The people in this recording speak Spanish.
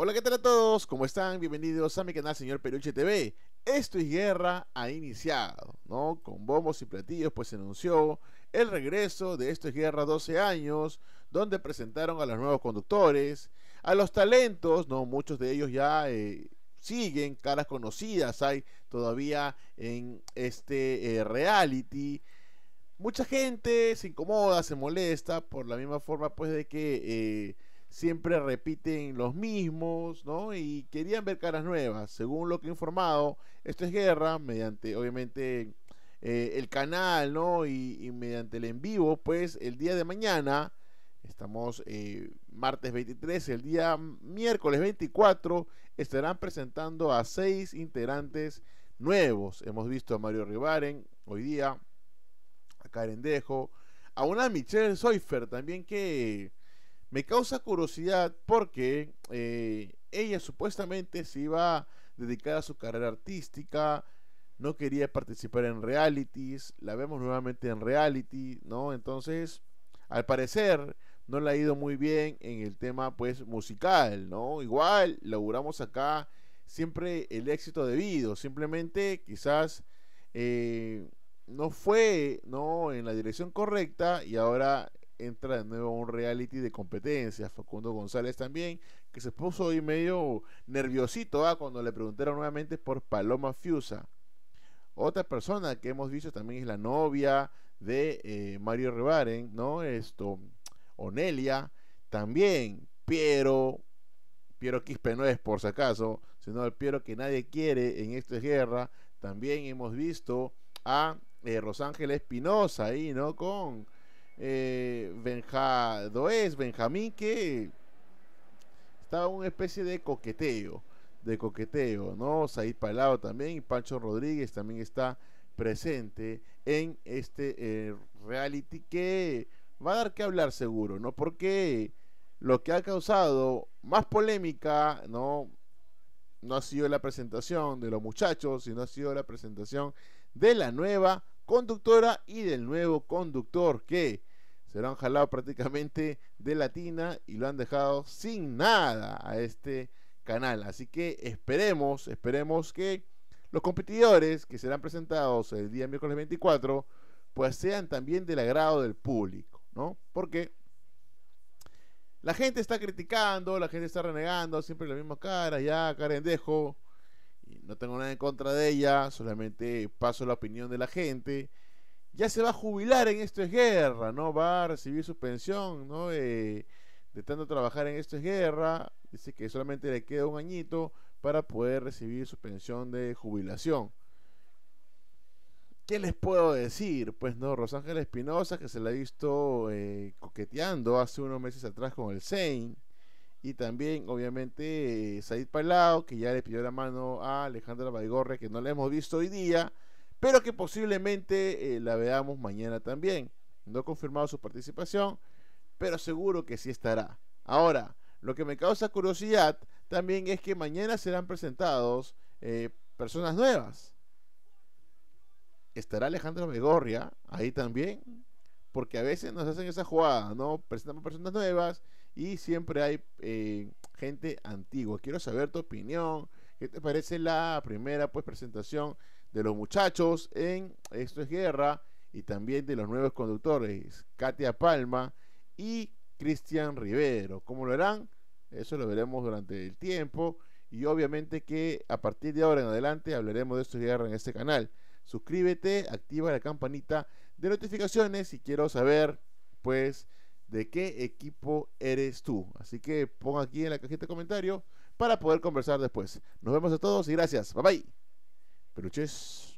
Hola, ¿qué tal a todos? ¿Cómo están? Bienvenidos a mi canal Señor Peluche TV. Esto es Guerra ha iniciado, ¿no? Con bombos y platillos, pues se anunció el regreso de Esto es Guerra 12 años, donde presentaron a los nuevos conductores, a los talentos, ¿no? Muchos de ellos ya eh, siguen, caras conocidas hay todavía en este eh, reality. Mucha gente se incomoda, se molesta por la misma forma, pues, de que... Eh, siempre repiten los mismos, ¿no? Y querían ver caras nuevas. Según lo que he informado, esto es guerra, mediante, obviamente, eh, el canal, ¿no? Y, mediante el en vivo, pues el día de mañana, estamos eh, martes 23, el día miércoles 24, estarán presentando a seis integrantes nuevos. Hemos visto a Mario Rivaren hoy día, a Karen Dejo, a una Michelle Soifer también que me causa curiosidad porque eh, ella supuestamente se iba a dedicar a su carrera artística, no quería participar en realities, la vemos nuevamente en reality, ¿no? Entonces, al parecer, no le ha ido muy bien en el tema, pues, musical, ¿no? Igual, laburamos acá siempre el éxito debido, simplemente quizás eh, no fue, ¿no? En la dirección correcta y ahora entra de nuevo un reality de competencias. Facundo González también, que se puso hoy medio nerviosito ah, cuando le preguntaron nuevamente por Paloma Fiusa. Otra persona que hemos visto también es la novia de eh, Mario Rebaren, ¿no? Esto, Onelia, también, Piero, Piero Quispe no es por si acaso, sino el Piero que nadie quiere en esta guerra. También hemos visto a eh, Rosángel Espinosa ahí, ¿no? Con eh, Benja Benjamín, que estaba una especie de coqueteo, de coqueteo, ¿no? Said palado también y Pancho Rodríguez también está presente en este eh, reality que va a dar que hablar seguro, ¿no? Porque lo que ha causado más polémica, ¿no? No ha sido la presentación de los muchachos, sino ha sido la presentación de la nueva conductora y del nuevo conductor que se lo han jalado prácticamente de latina y lo han dejado sin nada a este canal. Así que esperemos, esperemos que los competidores que serán presentados el día miércoles 24, pues sean también del agrado del público, ¿no? Porque la gente está criticando, la gente está renegando, siempre la misma cara, ya Karen Dejo, y no tengo nada en contra de ella, solamente paso la opinión de la gente ya se va a jubilar en esto es guerra, ¿no? Va a recibir su pensión, ¿no? Eh, de tanto trabajar en esto es guerra, dice que solamente le queda un añito para poder recibir su pensión de jubilación. ¿Qué les puedo decir? Pues no, Rosángel Espinosa, que se la ha visto eh, coqueteando hace unos meses atrás con el Sein. Y también, obviamente, eh, Said Palao, que ya le pidió la mano a Alejandra Baigorre, que no la hemos visto hoy día pero que posiblemente eh, la veamos mañana también. No he confirmado su participación, pero seguro que sí estará. Ahora, lo que me causa curiosidad también es que mañana serán presentados eh, personas nuevas. ¿Estará Alejandro Megorria ahí también? Porque a veces nos hacen esa jugada, ¿no? Presentamos personas nuevas y siempre hay eh, gente antigua. Quiero saber tu opinión. ¿Qué te parece la primera pues, presentación de los muchachos en Esto es Guerra y también de los nuevos conductores, Katia Palma y Cristian Rivero. ¿Cómo lo harán? Eso lo veremos durante el tiempo y obviamente que a partir de ahora en adelante hablaremos de Esto es Guerra en este canal. Suscríbete, activa la campanita de notificaciones y quiero saber pues de qué equipo eres tú. Así que pon aquí en la cajita de comentarios para poder conversar después. Nos vemos a todos y gracias. Bye bye. peluches.